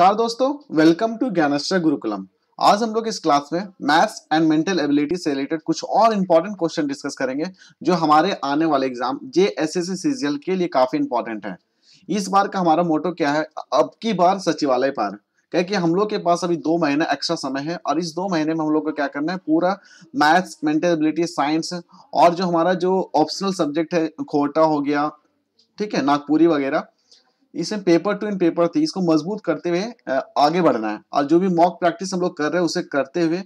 नमस्कार दोस्तों welcome to ज्ञानश्र Gurukulam आज हम लोग इस क्लास में मैथ्स एंड मेंटल एबिलिटी से रिलेटेड कुछ और इंपॉर्टेंट क्वेश्चन डिस्कस करेंगे जो हमारे आने वाले exam J S S C CGL के लिए काफी इंपॉर्टेंट है इस बार का हमारा मोटो क्या है अब की बार सचिवालय पर क्या कि हम लोग के पास अभी दो महीने एक्स्ट्रा समय है और इस दो महीने में हम लोग को क्या करना है पूरा मैथ्स मेंटल एबिलिटी साइंस और जो हमारा जो ऑप्शनल सब्जेक्ट है खोटा हो गया ठीक है नागपुरी वगैरह इसमें पेपर टू एंड पेपर थी इसको मजबूत करते हुए आगे बढ़ना है और जो भी मॉक प्रैक्टिस हम लोग कर रहे हैं उसे करते हुए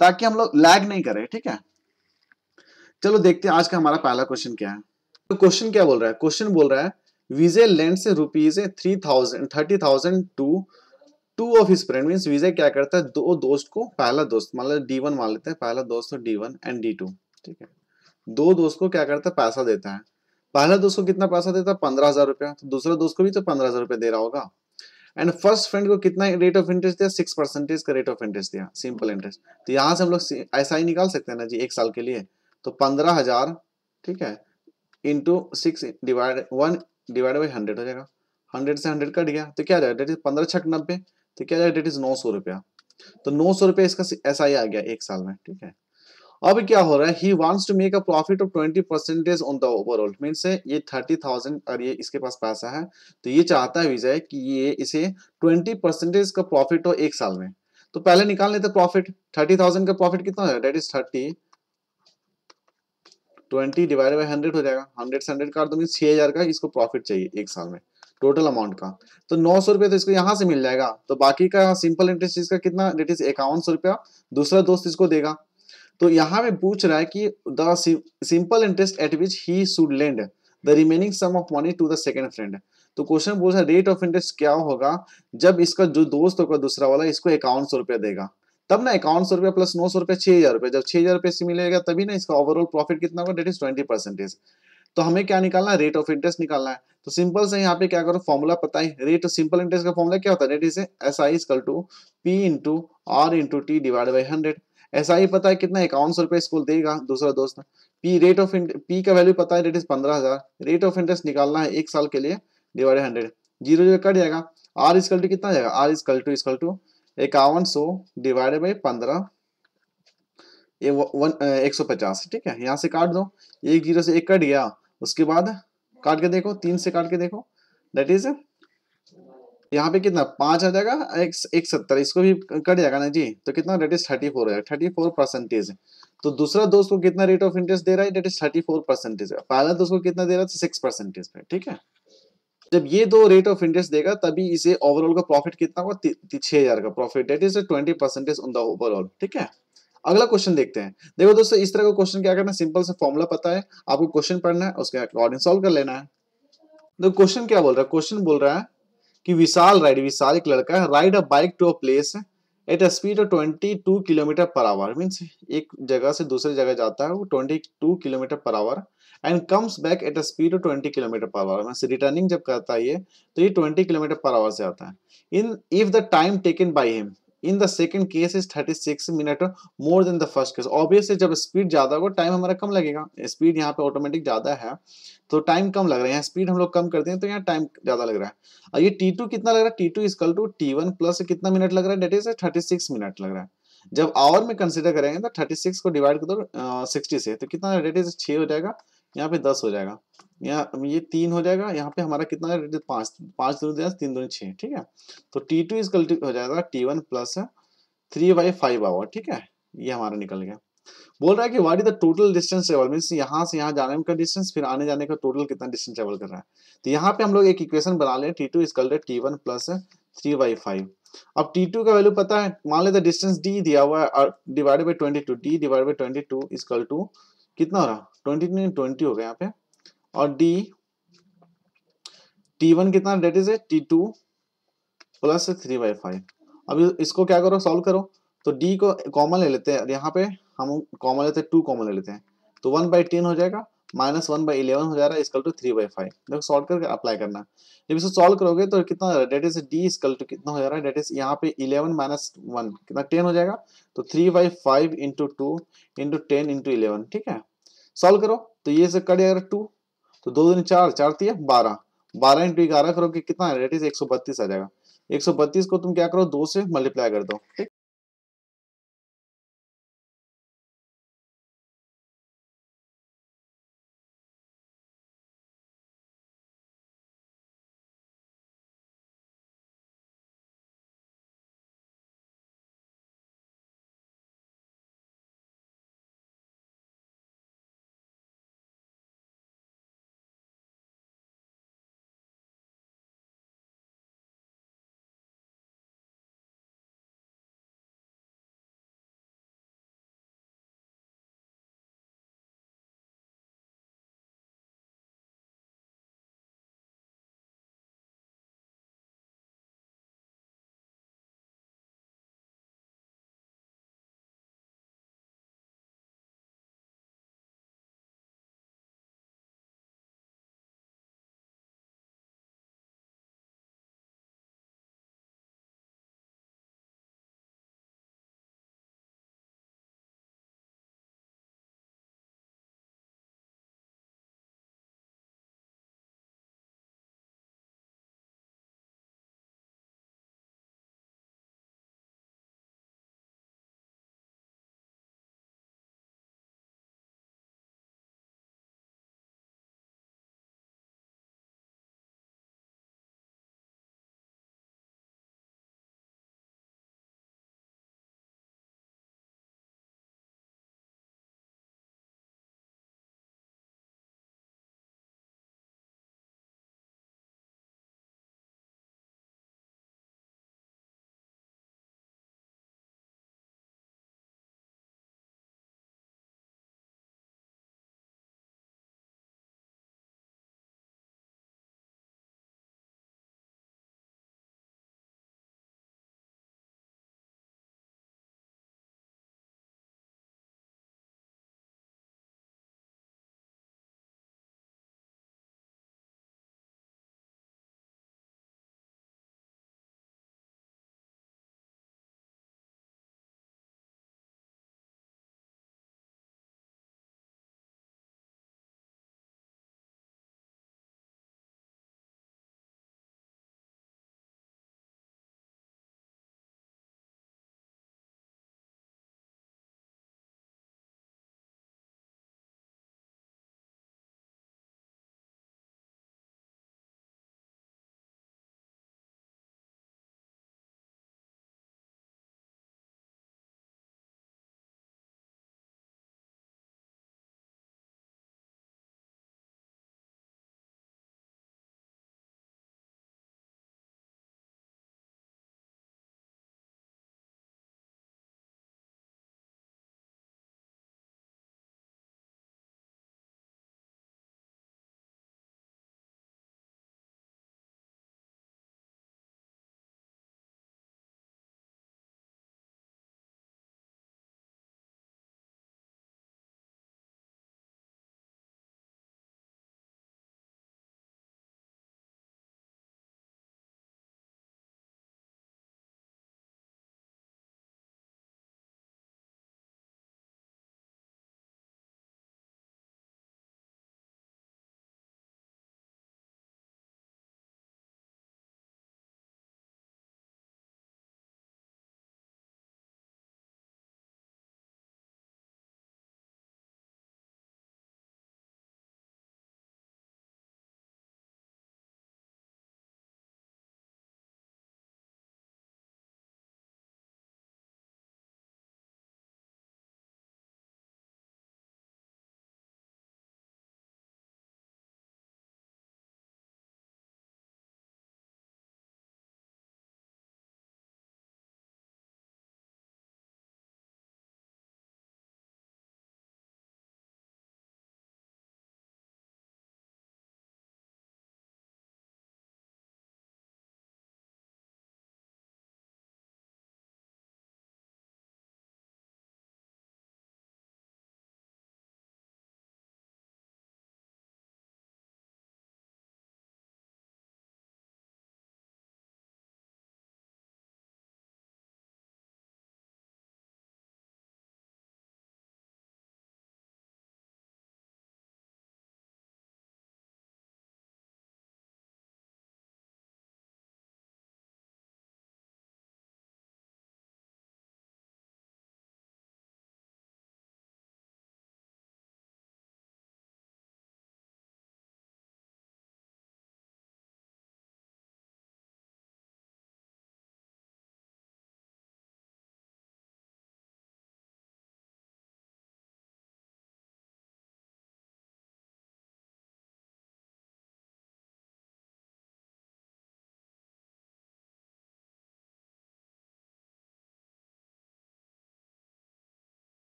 ताकि हम लोग लैग नहीं करें ठीक है चलो देखते हैं आज का हमारा पहला क्वेश्चन क्या है तो क्वेश्चन क्या बोल रहा है क्वेश्चन बोल रहा है विजय लेंड से rupees three thousand thirty thousand two two of his friend mean Vijay क्या करता है दो दोस्त को पहला दोस्त मान लो डी वन मान लेते हैं पहला दोस्त D one and D two ठीक है दो दोस्त को क्या करता है पैसा देता है पहला दोस्त को कितना पैसा देता पंद्रह हजार रुपया तो दूसरे दोस्त को भी तो पंद्रह हजार रुपया दे रहा होगा एंड फर्स्ट फ्रेंड को कितना रेट ऑफ इंटरेस्ट दिया सिक्स परसेंटेज का रेट ऑफ इंटरेस्ट दिया सिंपल इंटरेस्ट तो यहाँ से हम लोग ऐसा ही निकाल सकते हैं ना जी एक साल के लिए तो पंद्रह हजार ठीक है into six divide one divide by hundred हो जाएगा हंड्रेड से हंड्रेड कट गया तो क्या डेट इज पंद्रह छठ नब्बे तो क्या डेट इज नौ सौ रुपया तो नौ सौ रुपया इसका ऐसा ही आ गया एक साल में ठीक है अब क्या हो रहा है he wants to make a profit of twenty percentage on the overall mean means ये थर्टी थाउजेंड और ये इसके पास पैसा है तो ये चाहता है विजय कि ये इसे ट्वेंटी परसेंटेज का प्रॉफिट हो एक साल में तो पहले निकाल लेते प्रॉफिट थर्टी थाउजेंड का प्रॉफिट कितना है that is thirty twenty divide by hundred हो जाएगा हंड्रेड से हंड्रेड का तो मीन छह का इसको प्रॉफिट चाहिए एक साल में टोटल अमाउंट का तो नौ सौ रुपया तो इसको यहाँ से मिल जाएगा तो बाकी का सिंपल इंटरेस्ट इसका कितना डेट इज एकावन सौ रुपया दूसरा दोस्त इसको देगा तो यहाँ में पूछ रहा है कि the simple interest at which he should lend the remaining sum of money to the second friend तो क्वेश्चन पूछ रहा है रेट ऑफ इंटरेस्ट क्या होगा जब इसका जो दोस्त होगा दूसरा वाला इसको इक्यावन सौ रुपया देगा तब ना इक्यावन सौ रुपया प्लस नौ सौ रुपया छह हजार रुपया जब छह हजार रुपये से मिलेगा तभी ना इसका ओवरऑल प्रॉफिट कितना होगा डेट इज ट्वेंटी परसेंटेज तो हमें क्या निकालना है रेट ऑफ इंटरेस्ट निकालना है तो सिंपल से यहाँ पे क्या करो फॉर्मूला पता है रेट सिंपल इंटरेस्ट का फॉर्मूला क्या होता है that is S I equal to P into R into T divide by hundred ऐसा ही पता है कितना इक्यावन सौ रुपए स्कूल देगा दूसरा दोस्त पी रेट ऑफ पी का वैल्यू पता है रेट इज पंद्रह हज़ार रेट ऑफ इंटरेस्ट निकालना है एक साल के लिए डिवाइड हंड्रेड जीरो जो कट जाएगा आर स्कल टू कितना जाएगा R equal to equal to इक्यावन सौ डिवाइडेड बाई पंद्रह ये वन एक सौ पचास ठीक है यहाँ से काट दो एक जीरो से एक कट गया उसके बाद काट के देखो तीन से काट के देखो दैट इज यहाँ पे कितना पांच आ जाएगा एक, एक सत्तर इसको भी कट जाएगा ना जी तो कितना rate is thirty four thirty four percentage तो दूसरा दोस्त को कितना रेट ऑफ इंटरेस्ट दे रहा है that is thirty four percentage पहला दोस्त को कितना दे रहा है सिक्स तो परसेंटेज पे ठीक है जब ये दो रेट ऑफ इंटरेस्ट देगा तभी इसे ओवरऑल का प्रॉफिट कितना होगा छह हजार का profit that is twenty percentage on the overall ठीक है अगला क्वेश्चन देखते हैं देखो दोस्तों इस तरह का क्वेश्चन क्या करना सिंपल से फॉर्मुला पता है आपको क्वेश्चन पढ़ना है उसके अकॉर्डिंग सॉल्व कर लेना है देखो तो क्वेश्चन क्या बोल रहा है क्वेश्चन बोल रहा है कि विशाल राइड विशाल एक लड़का है ride a bike to a place at a speed of twenty two kilometer per hour means एक जगह से दूसरे जगह जाता है वो twenty two kilometer per hour and comes back at a speed of twenty kilometer per hour means returning जब करता है ये तो ये ट्वेंटी किलोमीटर पर आवर से आता है in if the time taken by him in the second case is thirty six minute more than the first case obviously जब स्पीड ज़्यादा होगा टाइम हमारा कम लगेगा स्पीड यहाँ पे ऑटोमेटिक ज़्यादा है तो टाइम कम लग रहा है स्पीड हम लोग कम करते हैं तो यहाँ टाइम ज़्यादा लग रहा है और ये टी टू कितना लग रहा है T two equal to T one plus कितना मिनट लग रहा है that is thirty six minute लग रहा है जब आवर में कंसिडर करेंगे तो थर्टी सिक्स को डिवाइड कर दो सिक्सटी से तो कितना डेट इज छ हो जाएगा यहाँ पे दस हो जाएगा यहाँ ये तीन हो जाएगा यहाँ पे हमारा कितना पांच पांच दोनों दस तीन दोनों छह ठीक है तो टी टू इज हो जाएगा T one plus three by five hour ठीक है ये हमारा निकल गया बोल रहा है कि what is the total distance travel mean यहाँ से यहाँ जाने का डिस्टेंस फिर आने जाने का टोटल कितना डिस्टेंस ट्रेवल कर रहा है तो यहाँ पे हम लोग एक इक्वेशन बना ले T two equal T one plus three by five अब टी टू का वैल्यू पता है मान लेते डिस्टेंस डी दिया हुआ है divided by twenty two D divide by twenty two equal to कितना हो रहा ट्वेंटी ट्वेंटी हो गया यहाँ पे और डी टी वन कितना that is T two plus three by five अब इसको क्या करो सॉल्व करो तो डी को कॉमन ले लेते हैं यहाँ पे हम कॉमन लेते हैं टू कॉमन ले लेते हैं तो वन बाई टेन हो जाएगा माइनस वन बाई इलेवन हो जा रहा है equal to three by five देखो सॉल्व करके अप्लाई करना जब इसको सॉल्व करोगे तो कितना that is D equal to कितना हो जा रहा है डेट इज यहाँ पे इलेवन माइनस वन कितना टेन हो जाएगा तो three by five into two into ten into eleven ठीक है सॉल्व करो तो ये से कट जाएगा टू तो दो दिन चार चार तीन बारह बारह इंटू ग्यारह करोगे कितना डेट इज एक सौ बत्तीस आ जाएगा एक सौ बत्तीस को तुम क्या करो दो से मल्टीप्लाई कर दो ठीक